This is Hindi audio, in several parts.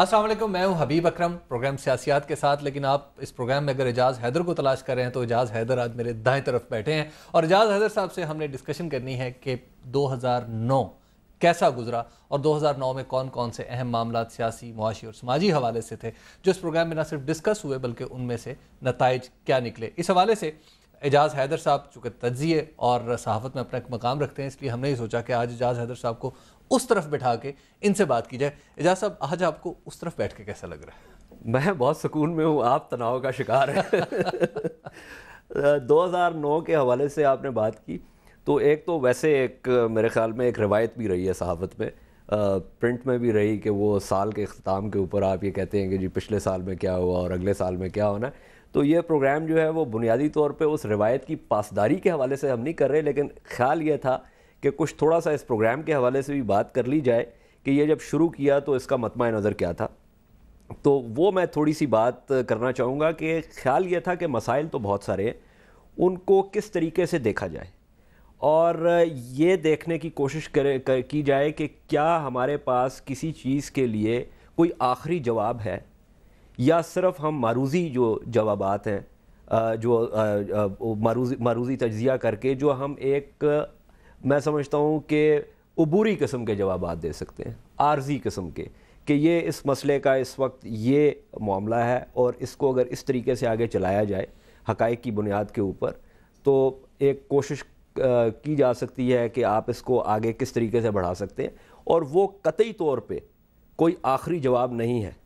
वालेकुम मैं हूं हबीब अकरम प्रोग्राम सियासियात के साथ लेकिन आप इस प्रोग्राम में अगर एजाज़ हैदर को तलाश कर रहे हैं तो एजाज़ हैदर आज मेरे दाएं तरफ बैठे हैं और एजाज़ हैदर साहब से हमने डिस्कशन करनी है कि 2009 कैसा गुजरा और 2009 में कौन कौन से अहम मामला सियासी मुआशी और समाजी हवाले से थे जो इस प्रोग्राम में ना सिर्फ डिस्कस हुए बल्कि उनमें से नतज क्या निकले इस हवाले से एजाज़ हैदर साहब चूँकि तजिए और सहाफ़त में अपना एक मकाम रखते हैं इसलिए हमने ही सोचा कि आज एजाज़ हैदर साहब को उस तरफ बैठा के इनसे बात की जाए एजाज़ साहब आज आपको उस तरफ बैठ के कैसा लग रहा है मैं बहुत सुकून में हूँ आप तनाव का शिकार हैं 2009 के हवाले से आपने बात की तो एक तो वैसे एक मेरे ख्याल में एक रिवायत भी रही है सहाफ़त में प्रिंट में भी रही कि वो साल के अख्ताम के ऊपर आप ये कहते हैं कि जी पिछले साल में क्या हुआ और अगले साल में क्या होना है तो ये प्रोग्राम जो है वो बुनियादी तौर पे उस रिवायत की पासदारी के हवाले से हम नहीं कर रहे लेकिन ख्याल ये था कि कुछ थोड़ा सा इस प्रोग्राम के हवाले से भी बात कर ली जाए कि ये जब शुरू किया तो इसका मतम नज़र क्या था तो वो मैं थोड़ी सी बात करना चाहूँगा कि ख्याल ये था कि मसाइल तो बहुत सारे हैं उनको किस तरीके से देखा जाए और ये देखने की कोशिश करे कर, की जाए कि क्या हमारे पास किसी चीज़ के लिए कोई आखिरी जवाब है या सिर्फ हम मारूजी जो जवाब हैं जो मारूजी मारूजी तजिया करके जो हम एक मैं समझता हूँ कि अबूरी कस्म के जवाब दे सकते हैं आर्जी कस्म के कि ये इस मसले का इस वक्त ये मामला है और इसको अगर इस तरीके से आगे चलाया जाए हक़ की बुनियाद के ऊपर तो एक कोशिश की जा सकती है कि आप इसको आगे किस तरीके से बढ़ा सकते हैं और वो कतई तौर पे कोई आखिरी जवाब नहीं है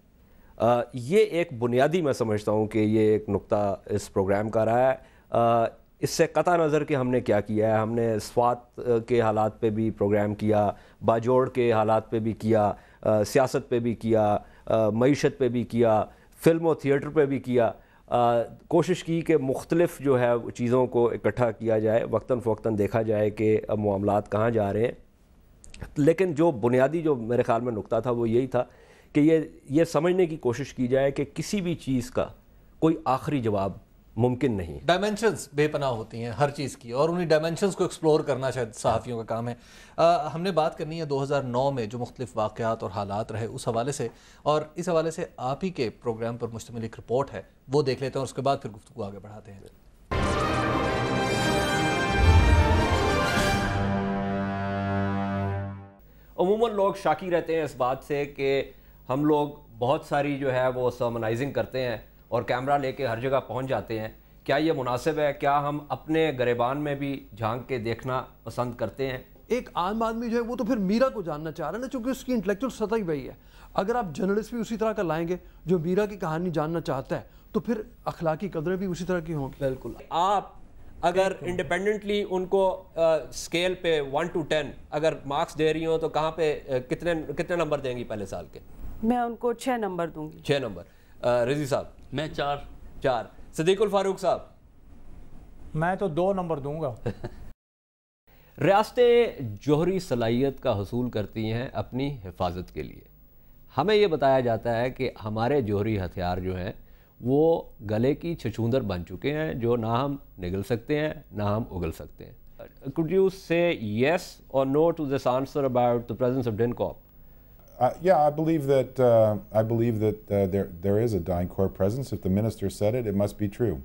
ये एक बुनियादी मैं समझता हूँ कि ये एक नुक्ता इस प्रोग्राम का रहा है आ, इससे कता नज़र कि हमने क्या किया है हमने स्वात के हालात पे भी प्रोग्राम किया बाजोड़ के हालात पे भी किया आ, सियासत पे भी किया मीशत पे भी किया फिल्म और थिएटर पे भी किया आ, कोशिश की कि मुख्तलफ़ जो है चीज़ों को इकट्ठा किया जाए वक्ता फ़वक्ता देखा जाए कि अब मामला कहाँ जा रहे हैं लेकिन जो बुनियादी जो मेरे ख्याल में नुकता था वो यही था कि ये ये समझने की कोशिश की जाए कि किसी भी चीज़ का कोई आखिरी जवाब मुमकिन नहीं डायमेंशंस बेपनाह होती हैं हर चीज़ की और उन्हीं डायमेंशंस को एक्सप्लोर करना शायद सहाफ़ियों का काम है आ, हमने बात करनी है 2009 में जो मुख्तलिफ वाक़ात और हालात रहे उस हवाले से और इस हवाले से आप ही के प्रोग्राम पर मुश्तमिल एक रिपोर्ट है वो देख लेते हैं और उसके बाद फिर गुफ्तु आगे बढ़ाते हैं अमूमन लोग शाकी रहते हैं इस बात से कि हम लोग बहुत सारी जो है वो सर्मनाइजिंग करते हैं और कैमरा लेके हर जगह पहुंच जाते हैं क्या ये मुनासिब है क्या हम अपने गरेबान में भी झांक के देखना पसंद करते हैं एक आम आदमी जो है वो तो फिर मीरा को जानना चाह रहा है ना चूँकि उसकी इंटेलेक्चुअल सतह ही वही है अगर आप जर्नलिस्ट भी उसी तरह का लाएंगे जो मीरा की कहानी जानना चाहता है तो फिर अखलाकी कदरें भी उसी तरह की होंगी बिल्कुल आप अगर इंडिपेंडेंटली उनको स्केल पे वन टू टेन अगर मार्क्स दे रही हो तो कहाँ पे कितने कितने नंबर देंगी पहले साल के मैं उनको छः नंबर दूंगी छः नंबर रजी साहब मैं चार चार सदीकुल फारूक साहब मैं तो दो नंबर दूंगा रियासतें जोहरी सलाहियत का हसूल करती हैं अपनी हिफाजत के लिए हमें ये बताया जाता है कि हमारे जौहरी हथियार जो हैं वो गले की छछूंदर बन चुके हैं जो ना हम निगल सकते हैं ना हम उगल सकते हैं कुड यू से yes or no to this answer about the presence of DINCOP? Uh, yeah, I believe that uh, I believe that uh, there there is a DynCorp presence. If the minister said it, it must be true.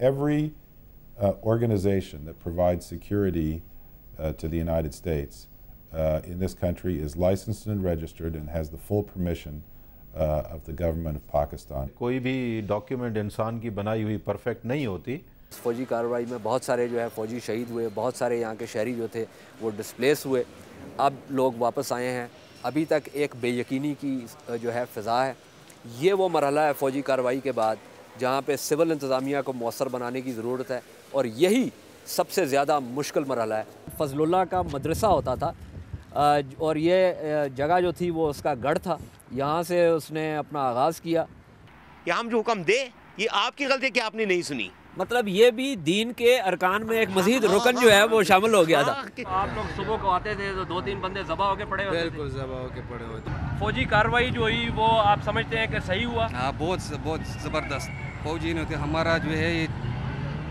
Every uh, organization that provides security uh, to the United States uh, in this country is licensed and registered and has the full permission of the government of Pakistan. कोई भी डॉक्यूमेंट इंसान की बनाई हुई परफेक्ट नहीं होती फौजी कार्रवाई में बहुत सारे जो है फौजी शहीद हुए बहुत सारे यहाँ के शहरी जो थे वो डिस्प्लेस हुए अब लोग वापस आए हैं अभी तक एक बेयकीनी की जो है फ़िज़ा है ये वो मरहला है फ़ौजी कार्रवाई के बाद जहाँ पर सिविल इंतज़ामिया को मौसर बनाने की ज़रूरत है और यही सबसे ज़्यादा मुश्किल मरहला है फजलुल्ला का मदरसा होता था और ये जगह जो थी वो उसका गढ़ था यहाँ से उसने अपना आगाज़ किया कि हम जो हुक्म दे ये आपकी गलती क्या कि आपने नहीं सुनी मतलब ये भी दीन के अरकान में एक मजीद हाँ, रुकन हाँ, जो है हाँ, वो शामिल हो गया था आप लोग सुबह को आते थे तो दो तीन बंदे जबा होके पड़े होते बिल्कुल जबा होके पड़े होते फौजी कार्रवाई जो हुई वो आप समझते हैं कि सही हुआ हाँ बहुत बहुत ज़बरदस्त फौजी ने तो हमारा जो है ये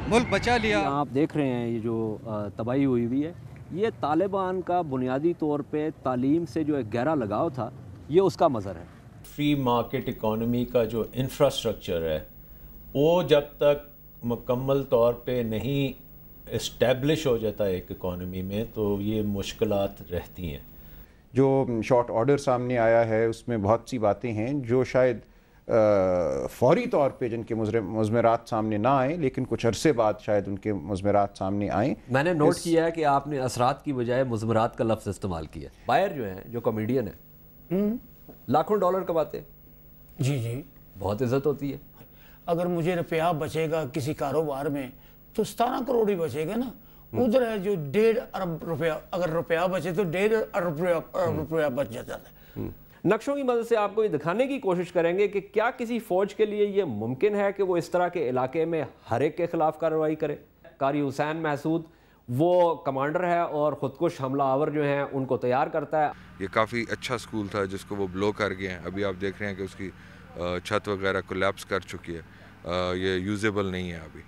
मुल्क बचा लिया आप देख रहे हैं ये जो तबाही हुई हुई है ये तालिबान का बुनियादी तौर पर तालीम से जो एक गहरा लगाव था ये उसका मज़र है फ्री मार्केट इकॉनमी का जो इंफ्रास्ट्रक्चर है वो जब तक मुकम्मल तौर पे नहीं इस्टेब्लिश हो जाता एक इकॉनमी में तो ये मुश्किल रहती हैं जो शॉर्ट ऑर्डर सामने आया है उसमें बहुत सी बातें हैं जो शायद फौरी तौर पे जिनके मजमरत सामने ना आए लेकिन कुछ अरसे बाद शायद उनके मजमरत सामने आए मैंने नोट इस... किया है कि आपने असरात की बजाय मजमरत का लफ्ज़ इस्तेमाल किया बायर जो हैं जो कॉमेडियन है हम्म। लाखों डॉलर कमाते जी जी बहुत इज्जत होती है अगर मुझे रुपया बचेगा किसी कारोबार में तो सतारह करोड़ ही बचेगा ना उधर है जो डेढ़ अरब रुपया अगर रुपया बचे तो डेढ़ अरब रुपया हम्म। बच जाता है हम्म। नक्शों की मदद से आपको ये दिखाने की कोशिश करेंगे कि क्या किसी फौज के लिए ये मुमकिन है कि वो इस तरह के इलाके में हर एक के खिलाफ कार्रवाई करे कारी हुसैन महसूद वो कमांडर है और ख़ुदकुश हमला आवर जो है उनको तैयार करता है ये काफ़ी अच्छा स्कूल था जिसको वो ब्लो कर गए हैं अभी आप देख रहे हैं कि उसकी छत वगैरह कोलेप्स कर चुकी है ये यूजेबल नहीं है अभी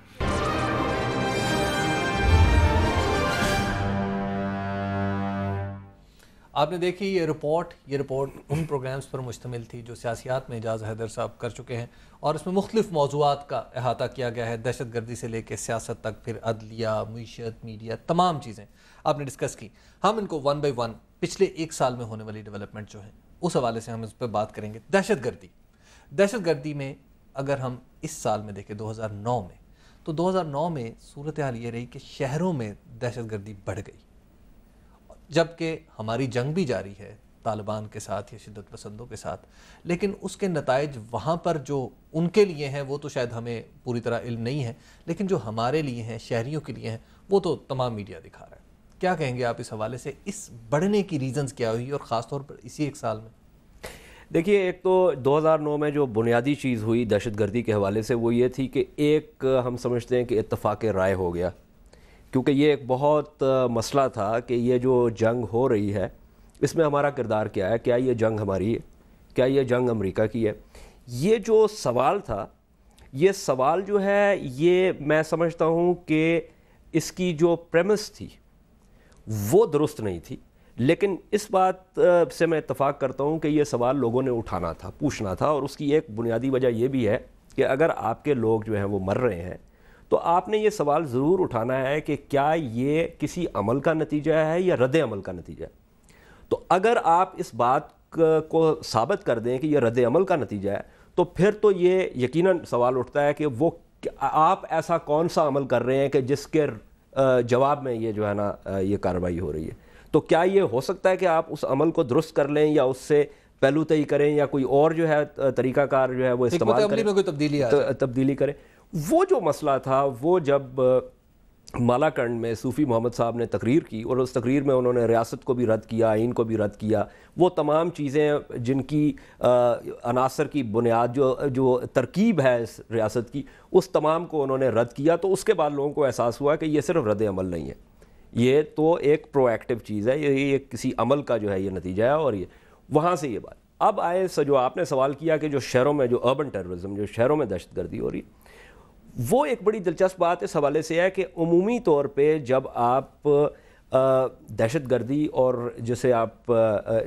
आपने देखी ये रिपोर्ट ये रिपोर्ट उन प्रोग्राम्स पर मुश्तमिल थी जो सियासियात में एजाज हैदर साहब कर चुके हैं और इसमें मुख्तफ मौजूद का अहाता किया गया है दहशत गर्दी से लेकर सियासत तक फिर अदलिया मीशत मीडिया तमाम चीज़ें आपने डिस्कस की हम इनको वन बाई वन पिछले एक साल में होने वाली डेवलपमेंट जो है उस हवाले से हम इस पर बात करेंगे दहशत गर्दी दहशत गर्दी में अगर हम इस साल में देखें 2009 में तो 2009 में सूरत हाल ये रही कि शहरों में दहशत गर्दी बढ़ गई जबकि हमारी जंग भी जारी है तालिबान के साथ या शिदत पसंदों के साथ लेकिन उसके नतज वहाँ पर जो उनके लिए हैं वो तो शायद हमें पूरी तरह इल्म नहीं है लेकिन जो हमारे लिए हैं शहरीों के लिए हैं वो तो तमाम मीडिया दिखा रहा है क्या कहेंगे आप इस हवाले से इस बढ़ने की रीज़न्स क्या हुई और ख़ासतौर पर इसी एक साल में देखिए एक तो 2009 में जो बुनियादी चीज़ हुई दहशतगर्दी के हवाले से वो ये थी कि एक हम समझते हैं कि इतफ़ाक़ राय हो गया क्योंकि ये एक बहुत मसला था कि ये जो जंग हो रही है इसमें हमारा किरदार क्या है क्या ये जंग हमारी है क्या ये जंग अमेरिका की है ये जो सवाल था ये सवाल जो है ये मैं समझता हूँ कि इसकी जो प्रेमिस थी वो दुरुस्त नहीं थी लेकिन इस बात से मैं इतफ़ाक़ करता हूँ कि ये सवाल लोगों ने उठाना था पूछना था और उसकी एक बुनियादी वजह यह भी है कि अगर आपके लोग जो हैं वो मर रहे हैं तो आपने ये सवाल ज़रूर उठाना है कि क्या ये किसी अमल का नतीजा है या रद्द अमल का नतीजा है तो अगर आप इस बात को साबित कर दें कि यह रद्द अमल का नतीजा है तो फिर तो ये यकीन सवाल उठता है कि वो आप ऐसा कौन सा अमल कर रहे हैं कि जिसके जवाब में ये जो है ना ये कार्रवाई हो रही है तो क्या ये हो सकता है कि आप उस अमल को दुरुस्त कर लें या उससे पहलू तय करें या कोई और जो है तरीकाकार जो है वो इस्तेमाल तो करें में कोई तब्दीली तो, तब्दीली करें वो जो मसला था वो जब मालाकंड में सूफ़ी मोहम्मद साहब ने तकरीर की और उस तकरीर में उन्होंने रियासत को भी रद्द किया आइन को भी रद्द किया वो तमाम चीज़ें जिनकी अनासर की बुनियाद जो जो तरकीब है इस रियासत की उस तमाम को उन्होंने रद्द किया तो उसके बाद लोगों को एहसास हुआ कि ये सिर्फ रद्द अमल नहीं है ये तो एक प्रोएक्टिव चीज़ है ये ये किसी अमल का जो है ये नतीजा है और ये वहाँ से ये बात अब आए जो आपने सवाल किया कि जो शहरों में जो अर्बन टेररिज्म जो शहरों में दहशतगर्दी हो रही है वो एक बड़ी दिलचस्प बात इस हवाले से है कि अमूमी तौर पर जब आप दहशत गर्दी और जिसे आप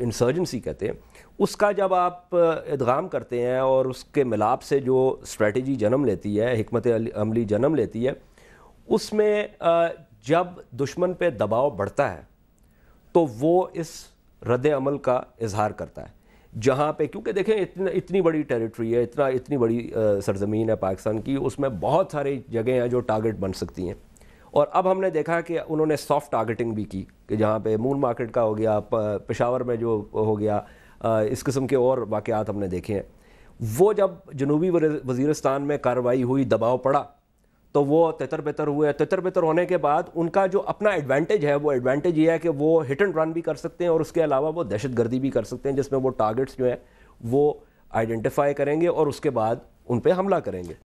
इंसर्जेंसी कहते हैं उसका जब आप इदगाम करते हैं और उसके मिलाप से जो स्ट्रेटजी जन्म लेती है हमत अमली जन्म लेती है उसमें जब दुश्मन पे दबाव बढ़ता है तो वो इस रद्द अमल का इजहार करता है जहाँ पे क्योंकि देखें इतना इतनी बड़ी टेरिटरी है इतना इतनी बड़ी सरजमीन है पाकिस्तान की उसमें बहुत सारी जगह हैं जो टारगेट बन सकती हैं और अब हमने देखा कि उन्होंने सॉफ्ट टारगेटिंग भी की कि जहाँ पे मून मार्केट का हो गया पेशावर में जो हो गया इस किस्म के और वाक़ात हमने देखे हैं वो जब जनूबी वजीरस्तान में कार्रवाई हुई दबाव पड़ा तो वो तितर बितर हुए तितर बितर होने के बाद उनका जो अपना एडवांटेज है वो एडवांटेज ये है कि वो हिट एंड रन भी कर सकते हैं और उसके अलावा वो दहशत गर्दी भी कर सकते हैं जिसमें वो टारगेट्स जो है वो आइडेंटिफाई करेंगे और उसके बाद उन पर हमला करेंगे